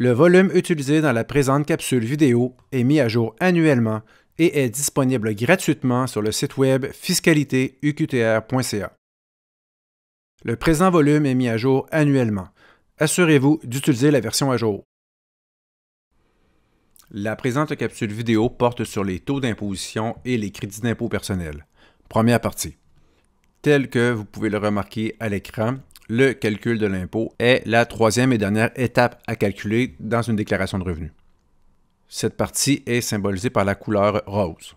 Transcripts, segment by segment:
Le volume utilisé dans la présente capsule vidéo est mis à jour annuellement et est disponible gratuitement sur le site web fiscalitéuqtr.ca. Le présent volume est mis à jour annuellement. Assurez-vous d'utiliser la version à jour. La présente capsule vidéo porte sur les taux d'imposition et les crédits d'impôt personnels. Première partie. Tel que vous pouvez le remarquer à l'écran, le calcul de l'impôt est la troisième et dernière étape à calculer dans une déclaration de revenus. Cette partie est symbolisée par la couleur rose.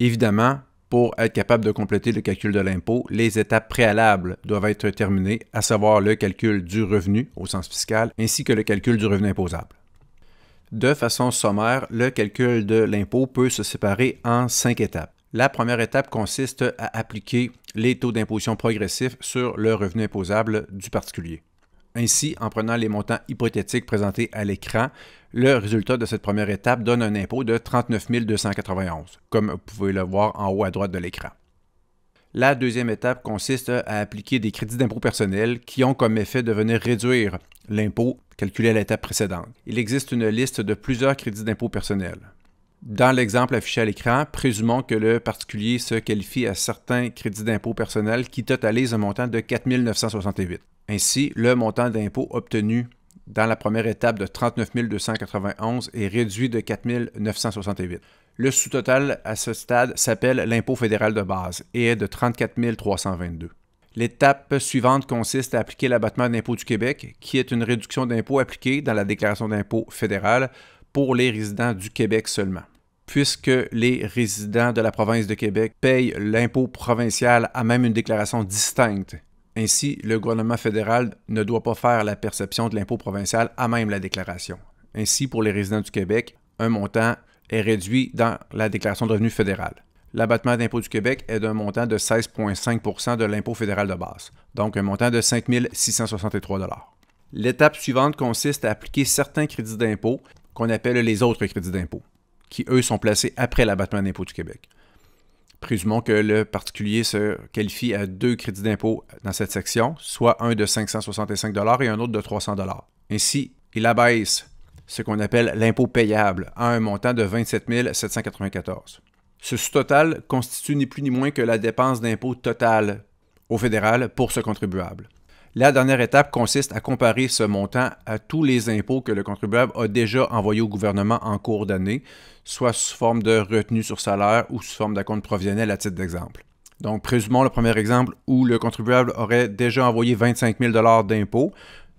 Évidemment, pour être capable de compléter le calcul de l'impôt, les étapes préalables doivent être terminées, à savoir le calcul du revenu au sens fiscal ainsi que le calcul du revenu imposable. De façon sommaire, le calcul de l'impôt peut se séparer en cinq étapes. La première étape consiste à appliquer les taux d'imposition progressifs sur le revenu imposable du particulier. Ainsi, en prenant les montants hypothétiques présentés à l'écran, le résultat de cette première étape donne un impôt de 39 291, comme vous pouvez le voir en haut à droite de l'écran. La deuxième étape consiste à appliquer des crédits d'impôt personnel qui ont comme effet de venir réduire l'impôt calculé à l'étape précédente. Il existe une liste de plusieurs crédits d'impôt personnel dans l'exemple affiché à l'écran, présumons que le particulier se qualifie à certains crédits d'impôt personnel qui totalisent un montant de 4 968. Ainsi, le montant d'impôt obtenu dans la première étape de 39 291 est réduit de 4 968. Le sous-total à ce stade s'appelle l'impôt fédéral de base et est de 34 322. L'étape suivante consiste à appliquer l'abattement d'impôt du Québec, qui est une réduction d'impôt appliquée dans la déclaration d'impôt fédérale pour les résidents du Québec seulement puisque les résidents de la province de Québec payent l'impôt provincial à même une déclaration distincte. Ainsi, le gouvernement fédéral ne doit pas faire la perception de l'impôt provincial à même la déclaration. Ainsi, pour les résidents du Québec, un montant est réduit dans la déclaration de revenus fédérale. L'abattement d'impôt du Québec est d'un montant de 16,5 de l'impôt fédéral de base, donc un montant de 5 663 L'étape suivante consiste à appliquer certains crédits d'impôt qu'on appelle les autres crédits d'impôt qui, eux, sont placés après l'abattement d'impôt du Québec. Présumons que le particulier se qualifie à deux crédits d'impôt dans cette section, soit un de 565 et un autre de 300 Ainsi, il abaisse ce qu'on appelle l'impôt payable à un montant de 27 794. Ce sous-total constitue ni plus ni moins que la dépense d'impôt totale au fédéral pour ce contribuable. La dernière étape consiste à comparer ce montant à tous les impôts que le contribuable a déjà envoyés au gouvernement en cours d'année, soit sous forme de retenue sur salaire ou sous forme d'acompte provisionnel à titre d'exemple. Donc, présumons le premier exemple où le contribuable aurait déjà envoyé 25 000 d'impôts.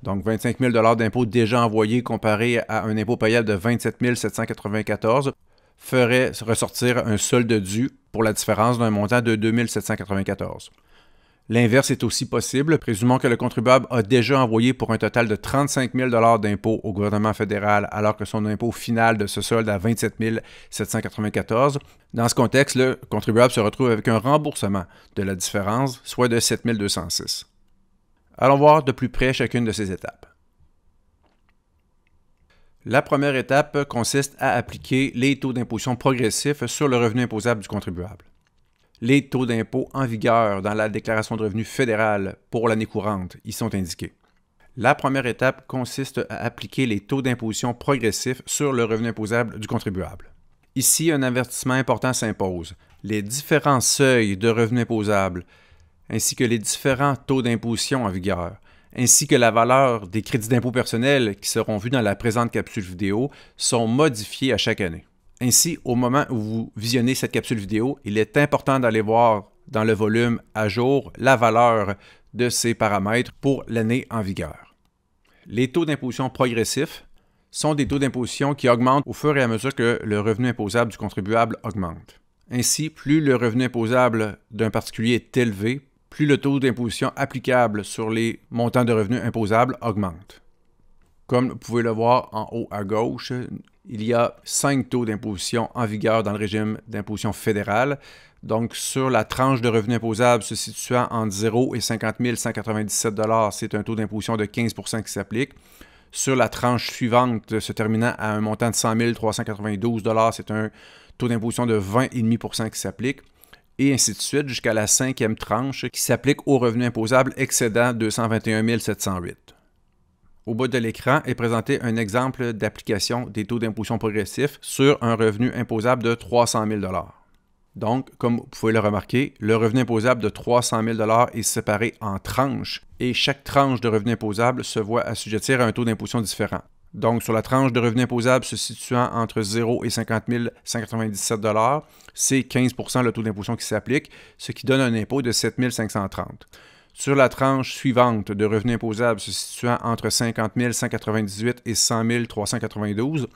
Donc, 25 000 d'impôts déjà envoyés comparé à un impôt payable de 27 794 ferait ressortir un solde dû pour la différence d'un montant de 2 794. L'inverse est aussi possible, présumant que le contribuable a déjà envoyé pour un total de 35 000 d'impôts au gouvernement fédéral, alors que son impôt final de ce solde à 27 794. Dans ce contexte, le contribuable se retrouve avec un remboursement de la différence, soit de 7 206. Allons voir de plus près chacune de ces étapes. La première étape consiste à appliquer les taux d'imposition progressifs sur le revenu imposable du contribuable les taux d'impôt en vigueur dans la déclaration de revenus fédérale pour l'année courante y sont indiqués. La première étape consiste à appliquer les taux d'imposition progressifs sur le revenu imposable du contribuable. Ici, un avertissement important s'impose. Les différents seuils de revenu imposable, ainsi que les différents taux d'imposition en vigueur, ainsi que la valeur des crédits d'impôt personnel qui seront vus dans la présente capsule vidéo, sont modifiés à chaque année. Ainsi, au moment où vous visionnez cette capsule vidéo, il est important d'aller voir dans le volume à jour la valeur de ces paramètres pour l'année en vigueur. Les taux d'imposition progressifs sont des taux d'imposition qui augmentent au fur et à mesure que le revenu imposable du contribuable augmente. Ainsi, plus le revenu imposable d'un particulier est élevé, plus le taux d'imposition applicable sur les montants de revenus imposables augmente. Comme vous pouvez le voir en haut à gauche, il y a cinq taux d'imposition en vigueur dans le régime d'imposition fédéral. Donc, sur la tranche de revenus imposables se situant entre 0 et 50 197 c'est un taux d'imposition de 15 qui s'applique. Sur la tranche suivante se terminant à un montant de 100 392 c'est un taux d'imposition de 20,5 qui s'applique. Et ainsi de suite jusqu'à la cinquième tranche qui s'applique aux revenus imposables excédant 221 708. Au bas de l'écran est présenté un exemple d'application des taux d'imposition progressifs sur un revenu imposable de 300 000 donc, comme vous pouvez le remarquer, le revenu imposable de 300 000 est séparé en tranches et chaque tranche de revenu imposable se voit assujettir à un taux d'imposition différent. Donc, sur la tranche de revenu imposable se situant entre 0 et 50 197 c'est 15 le taux d'imposition qui s'applique, ce qui donne un impôt de 7 530 sur la tranche suivante de revenus imposables se situant entre 50 198 et 100 392.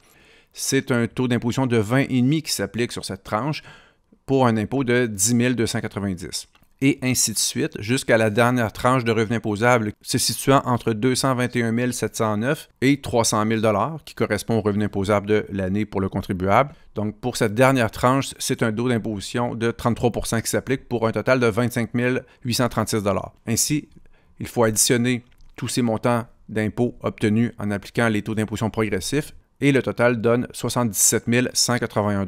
C'est un taux d'imposition de 20,5 qui s'applique sur cette tranche pour un impôt de 10 290 et ainsi de suite, jusqu'à la dernière tranche de revenus imposable, se situant entre 221 709 et 300 000 qui correspond au revenu imposable de l'année pour le contribuable. Donc, pour cette dernière tranche, c'est un taux d'imposition de 33 qui s'applique pour un total de 25 836 Ainsi, il faut additionner tous ces montants d'impôts obtenus en appliquant les taux d'imposition progressifs et le total donne 77 181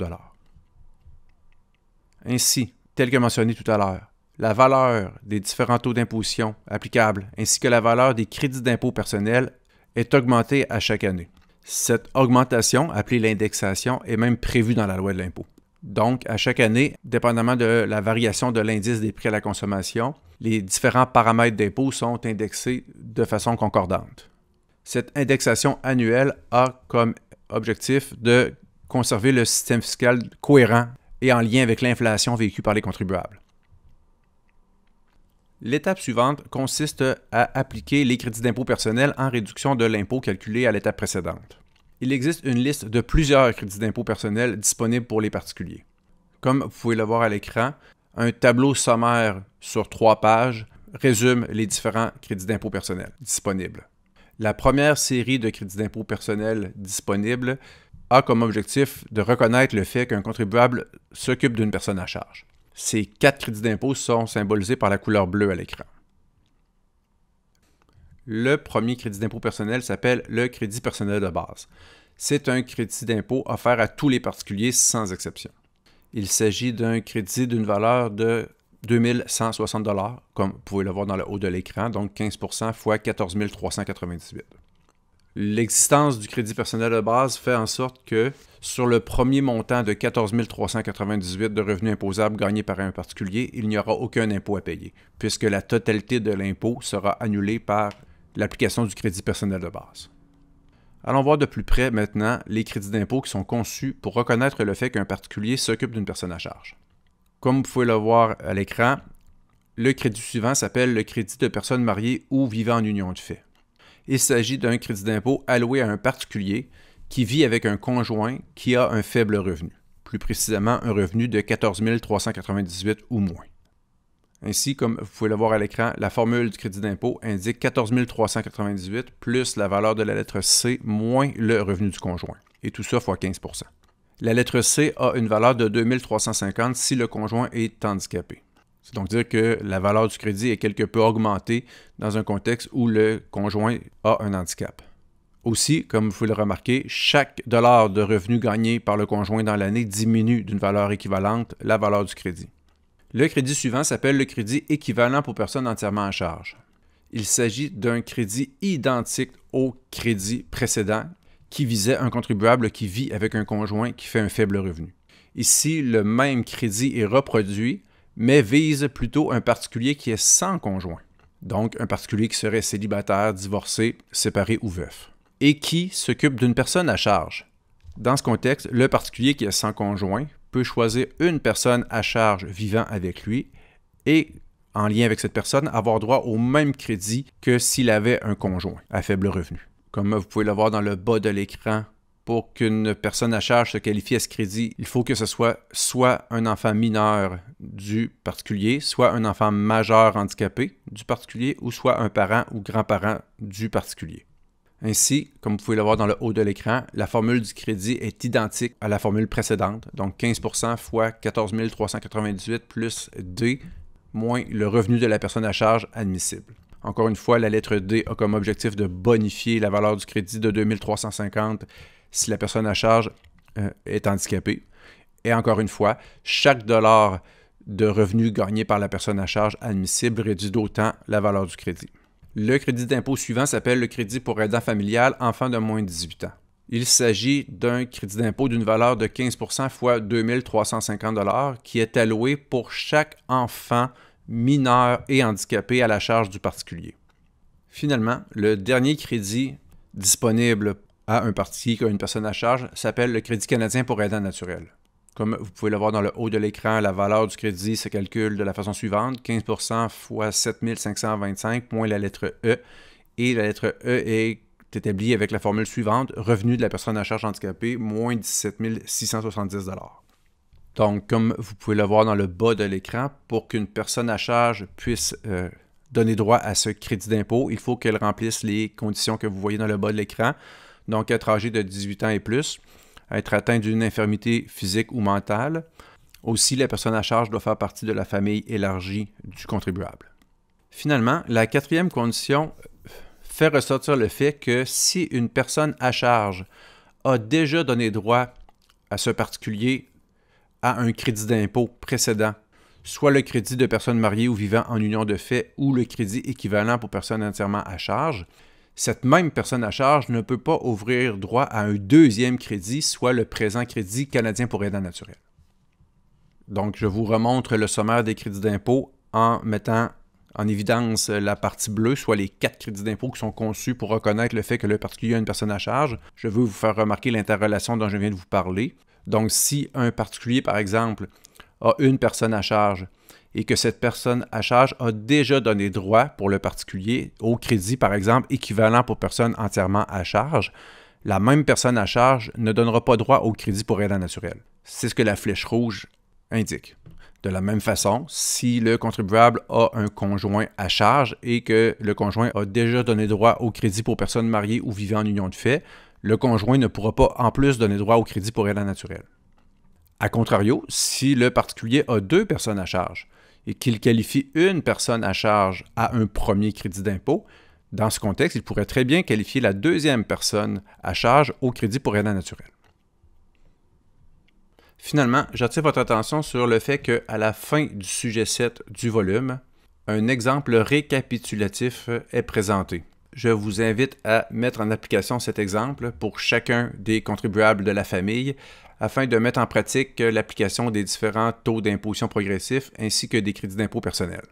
Ainsi, tel que mentionné tout à l'heure, la valeur des différents taux d'imposition applicables ainsi que la valeur des crédits d'impôt personnels, est augmentée à chaque année. Cette augmentation, appelée l'indexation, est même prévue dans la loi de l'impôt. Donc, à chaque année, dépendamment de la variation de l'indice des prix à la consommation, les différents paramètres d'impôt sont indexés de façon concordante. Cette indexation annuelle a comme objectif de conserver le système fiscal cohérent et en lien avec l'inflation vécue par les contribuables. L'étape suivante consiste à appliquer les crédits d'impôt personnel en réduction de l'impôt calculé à l'étape précédente. Il existe une liste de plusieurs crédits d'impôt personnel disponibles pour les particuliers. Comme vous pouvez le voir à l'écran, un tableau sommaire sur trois pages résume les différents crédits d'impôt personnel disponibles. La première série de crédits d'impôt personnel disponibles a comme objectif de reconnaître le fait qu'un contribuable s'occupe d'une personne à charge. Ces quatre crédits d'impôt sont symbolisés par la couleur bleue à l'écran. Le premier crédit d'impôt personnel s'appelle le crédit personnel de base. C'est un crédit d'impôt offert à tous les particuliers sans exception. Il s'agit d'un crédit d'une valeur de 2160 comme vous pouvez le voir dans le haut de l'écran, donc 15 fois 14 398 l'existence du crédit personnel de base fait en sorte que sur le premier montant de 14 398 de revenus imposables gagnés par un particulier, il n'y aura aucun impôt à payer, puisque la totalité de l'impôt sera annulée par l'application du crédit personnel de base. Allons voir de plus près maintenant les crédits d'impôt qui sont conçus pour reconnaître le fait qu'un particulier s'occupe d'une personne à charge. Comme vous pouvez le voir à l'écran, le crédit suivant s'appelle le crédit de personne mariée ou vivant en union de fait. Il s'agit d'un crédit d'impôt alloué à un particulier qui vit avec un conjoint qui a un faible revenu, plus précisément un revenu de 14 398 ou moins. Ainsi, comme vous pouvez le voir à l'écran, la formule du crédit d'impôt indique 14 398 plus la valeur de la lettre C moins le revenu du conjoint, et tout ça fois 15 La lettre C a une valeur de 350 si le conjoint est handicapé. C'est donc dire que la valeur du crédit est quelque peu augmentée dans un contexte où le conjoint a un handicap. Aussi, comme vous le remarquer, chaque dollar de revenu gagné par le conjoint dans l'année diminue d'une valeur équivalente la valeur du crédit. Le crédit suivant s'appelle le crédit équivalent pour personne entièrement en charge. Il s'agit d'un crédit identique au crédit précédent qui visait un contribuable qui vit avec un conjoint qui fait un faible revenu. Ici, le même crédit est reproduit, mais vise plutôt un particulier qui est sans conjoint, donc un particulier qui serait célibataire, divorcé, séparé ou veuf, et qui s'occupe d'une personne à charge. Dans ce contexte, le particulier qui est sans conjoint peut choisir une personne à charge vivant avec lui et en lien avec cette personne, avoir droit au même crédit que s'il avait un conjoint à faible revenu. Comme vous pouvez le voir dans le bas de l'écran pour qu'une personne à charge se qualifie à ce crédit, il faut que ce soit soit un enfant mineur du particulier, soit un enfant majeur handicapé du particulier, ou soit un parent ou grand-parent du particulier. Ainsi, comme vous pouvez le voir dans le haut de l'écran, la formule du crédit est identique à la formule précédente, donc 15% fois 14 398 plus D moins le revenu de la personne à charge admissible. Encore une fois, la lettre D a comme objectif de bonifier la valeur du crédit de 2350 si la personne à charge euh, est handicapée. Et encore une fois, chaque dollar de revenu gagné par la personne à charge admissible réduit d'autant la valeur du crédit. Le crédit d'impôt suivant s'appelle le crédit pour aidant familial enfant de moins de 18 ans. Il s'agit d'un crédit d'impôt d'une valeur de 15 fois 2350 qui est alloué pour chaque enfant mineur et handicapé à la charge du particulier. Finalement, le dernier crédit disponible à un parti qui a une personne à charge s'appelle le Crédit canadien pour aidants naturels. Comme vous pouvez le voir dans le haut de l'écran, la valeur du crédit se calcule de la façon suivante 15 x 7525 moins la lettre E. Et la lettre E est établie avec la formule suivante revenu de la personne à charge handicapée moins 17 670 Donc, comme vous pouvez le voir dans le bas de l'écran, pour qu'une personne à charge puisse euh, donner droit à ce crédit d'impôt, il faut qu'elle remplisse les conditions que vous voyez dans le bas de l'écran donc être âgé de 18 ans et plus, être atteint d'une infirmité physique ou mentale. Aussi, la personne à charge doit faire partie de la famille élargie du contribuable. Finalement, la quatrième condition fait ressortir le fait que si une personne à charge a déjà donné droit à ce particulier à un crédit d'impôt précédent, soit le crédit de personnes mariée ou vivant en union de fait ou le crédit équivalent pour personnes entièrement à charge, cette même personne à charge ne peut pas ouvrir droit à un deuxième crédit, soit le présent crédit canadien pour aidant naturel. Donc, je vous remontre le sommaire des crédits d'impôt en mettant en évidence la partie bleue, soit les quatre crédits d'impôt qui sont conçus pour reconnaître le fait que le particulier a une personne à charge. Je veux vous faire remarquer l'interrelation dont je viens de vous parler. Donc, si un particulier, par exemple, a une personne à charge, et que cette personne à charge a déjà donné droit pour le particulier au crédit, par exemple, équivalent pour personne entièrement à charge, la même personne à charge ne donnera pas droit au crédit pour aide naturel. C'est ce que la flèche rouge indique. De la même façon, si le contribuable a un conjoint à charge et que le conjoint a déjà donné droit au crédit pour personnes mariées ou vivant en union de fait, le conjoint ne pourra pas en plus donner droit au crédit pour aide naturel. A contrario, si le particulier a deux personnes à charge, et qu'il qualifie une personne à charge à un premier crédit d'impôt, dans ce contexte, il pourrait très bien qualifier la deuxième personne à charge au crédit pour aide naturel. Finalement, j'attire votre attention sur le fait qu'à la fin du sujet 7 du volume, un exemple récapitulatif est présenté je vous invite à mettre en application cet exemple pour chacun des contribuables de la famille afin de mettre en pratique l'application des différents taux d'imposition progressifs ainsi que des crédits d'impôt personnels.